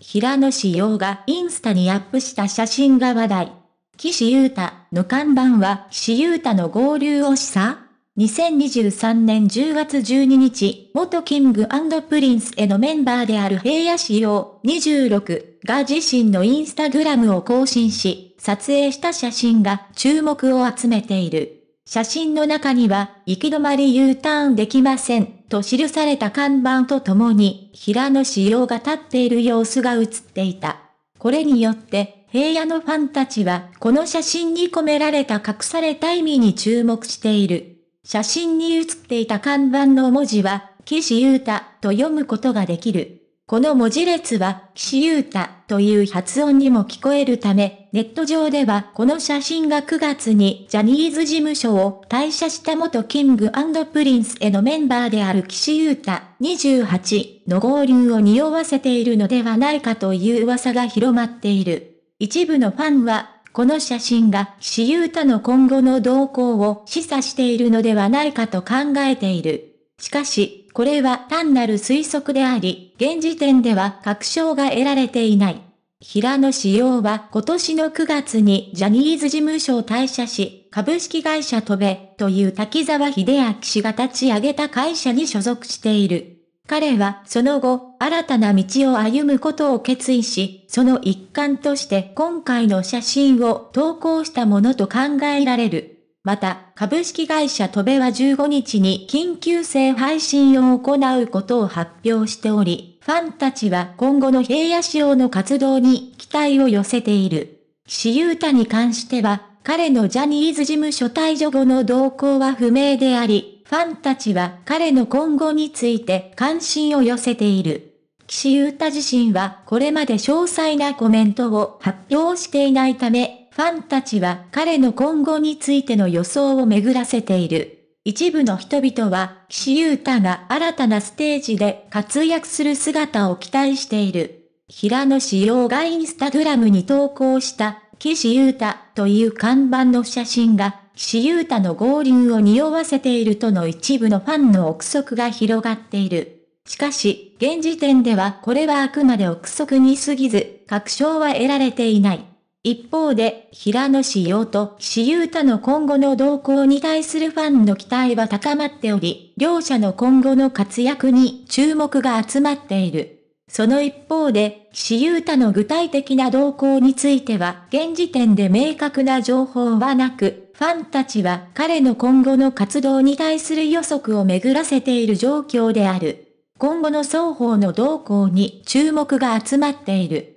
平野紫耀がインスタにアップした写真が話題。岸優太の看板は岸優太の合流を示唆 ?2023 年10月12日、元キングプリンスへのメンバーである平野紫耀26が自身のインスタグラムを更新し、撮影した写真が注目を集めている。写真の中には、行き止まり U ターンできません、と記された看板とともに、平野仕様が立っている様子が映っていた。これによって、平野のファンたちは、この写真に込められた隠された意味に注目している。写真に写っていた看板の文字は、岸優太と読むことができる。この文字列は、岸優太という発音にも聞こえるため、ネット上ではこの写真が9月にジャニーズ事務所を退社した元キングプリンスへのメンバーである岸優太28の合流を匂わせているのではないかという噂が広まっている。一部のファンは、この写真が岸優太の今後の動向を示唆しているのではないかと考えている。しかし、これは単なる推測であり、現時点では確証が得られていない。平野志耀は今年の9月にジャニーズ事務所を退社し、株式会社トベという滝沢秀明氏が立ち上げた会社に所属している。彼はその後、新たな道を歩むことを決意し、その一環として今回の写真を投稿したものと考えられる。また、株式会社トベは15日に緊急性配信を行うことを発表しており、ファンたちは今後の平野仕様の活動に期待を寄せている。岸優太に関しては、彼のジャニーズ事務所退所後の動向は不明であり、ファンたちは彼の今後について関心を寄せている。岸優太自身はこれまで詳細なコメントを発表していないため、ファンたちは彼の今後についての予想を巡らせている。一部の人々は、岸優太が新たなステージで活躍する姿を期待している。平野志陽がインスタグラムに投稿した、岸優太という看板の写真が、岸優太の合流を匂わせているとの一部のファンの憶測が広がっている。しかし、現時点ではこれはあくまで憶測に過ぎず、確証は得られていない。一方で、平野紫耀と岸優太の今後の動向に対するファンの期待は高まっており、両者の今後の活躍に注目が集まっている。その一方で、岸優太の具体的な動向については、現時点で明確な情報はなく、ファンたちは彼の今後の活動に対する予測を巡らせている状況である。今後の双方の動向に注目が集まっている。